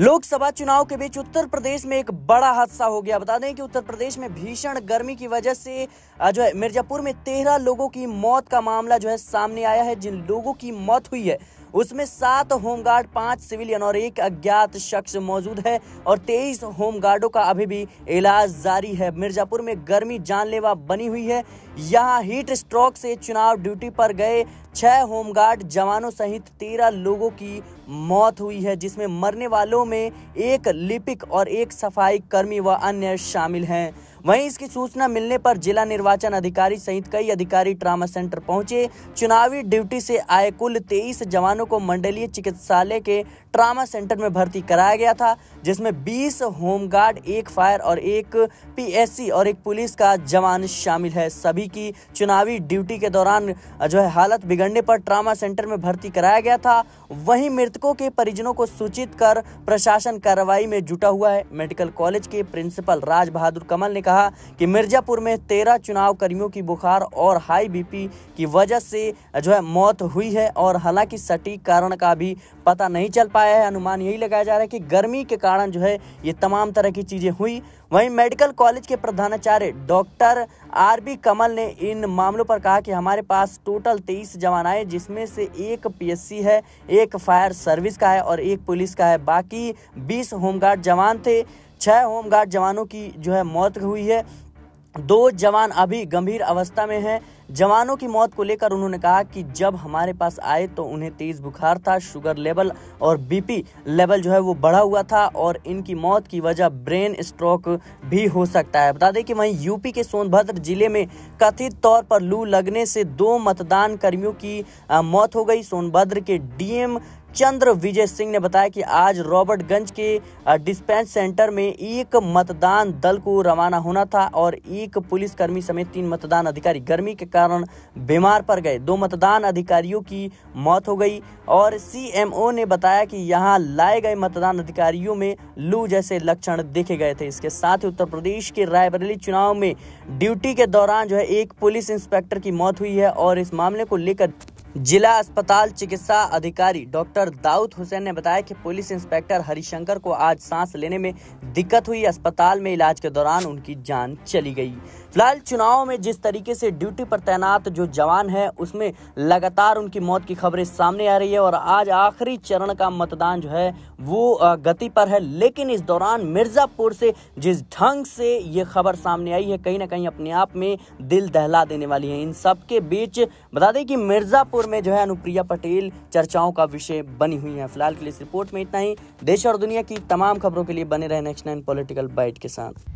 लोकसभा चुनाव के बीच उत्तर प्रदेश में एक बड़ा हादसा हो गया बता दें कि उत्तर प्रदेश में भीषण गर्मी की वजह से जो है मिर्जापुर में तेरह लोगों की मौत का मामला जो है सामने आया है जिन लोगों की मौत हुई है उसमें सात होमगार्ड पांच सिविलियन और एक अज्ञात शख्स मौजूद है और तेईस होमगार्डों का अभी भी इलाज जारी है मिर्जापुर में गर्मी जानलेवा बनी हुई है यहाँ हीट स्ट्रोक से चुनाव ड्यूटी पर गए छह होमगार्ड जवानों सहित तेरह लोगों की मौत हुई है जिसमें मरने वालों में एक लिपिक और एक सफाई कर्मी व अन्य शामिल हैं वहीं इसकी सूचना मिलने पर जिला निर्वाचन अधिकारी सहित कई अधिकारी ट्रामा सेंटर पहुंचे चुनावी ड्यूटी से आए कुल तेईस जवानों को मंडलीय चिकित्सालय के ट्रामा सेंटर में भर्ती कराया गया था जिसमें 20 होमगार्ड एक फायर और एक पीएससी और एक पुलिस का जवान शामिल है सभी की चुनावी ड्यूटी के दौरान जो है हालत बिगड़ने पर ट्रामा सेंटर में भर्ती कराया गया था वहीं मृतकों के परिजनों को सूचित कर प्रशासन कार्रवाई में जुटा हुआ है मेडिकल कॉलेज के प्रिंसिपल राज बहादुर कमल ने कहा कि मिर्जापुर में तेरह चुनाव कर्मियों की बुखार और हाई बीपी की वजह से जो है मौत हुई है और हालांकि सटीक कारण का भी पता नहीं चल पाया है अनुमान यही लगाया जा रहा है कि गर्मी के कारण जो है ये तमाम तरह की चीज़ें हुई वहीं मेडिकल कॉलेज के प्रधानाचार्य डॉक्टर आर बी कमल ने इन मामलों पर कहा कि हमारे पास टोटल तेईस जवान आए जिसमें से एक पीएससी है एक फायर सर्विस का है और एक पुलिस का है बाकी बीस होमगार्ड जवान थे छः होमगार्ड जवानों की जो है मौत हुई है दो जवान अभी गंभीर अवस्था में हैं जवानों की मौत को लेकर उन्होंने कहा कि जब हमारे पास आए तो उन्हें तेज बुखार था शुगर लेवल और बीपी लेवल जो है वो बढ़ा हुआ था और इनकी मौत की वजह ब्रेन स्ट्रोक भी हो सकता है बता दें कि वहीं यूपी के सोनभद्र जिले में कथित तौर पर लू लगने से दो मतदान कर्मियों की मौत हो गई सोनभद्र के डीएम चंद्र विजय सिंह ने बताया कि आज रॉबर्टगंज के डिस्पैच सेंटर में एक मतदान दल को रवाना होना था और एक पुलिसकर्मी समेत तीन मतदान अधिकारी गर्मी के कारण बीमार पड़ गए दो मतदान अधिकारियों की मौत हो गई और सीएमओ ने बताया कि यहां लाए गए मतदान अधिकारियों में लू जैसे लक्षण देखे गए थे इसके साथ ही उत्तर प्रदेश के रायबरेली चुनाव में ड्यूटी के दौरान जो है एक पुलिस इंस्पेक्टर की मौत हुई है और इस मामले को लेकर जिला अस्पताल चिकित्सा अधिकारी डॉक्टर दाऊद हुसैन ने बताया कि पुलिस इंस्पेक्टर हरिशंकर को आज सांस लेने में दिक्कत हुई अस्पताल में इलाज के दौरान उनकी जान चली गई फिलहाल चुनाव में जिस तरीके से ड्यूटी पर तैनात जो जवान है उसमें लगातार उनकी मौत की खबरें सामने आ रही है और आज आखिरी चरण का मतदान जो है वो गति पर है लेकिन इस दौरान मिर्जापुर से जिस ढंग से ये खबर सामने आई है कहीं ना कहीं अपने आप में दिल दहला देने वाली है इन सबके बीच बता दें कि मिर्जापुर जयपुर में जो है अनुप्रिया पटेल चर्चाओं का विषय बनी हुई है फिलहाल के लिए इस रिपोर्ट में इतना ही देश और दुनिया की तमाम खबरों के लिए बने रहे नेक्स्ट नाइन पॉलिटिकल बाइट के साथ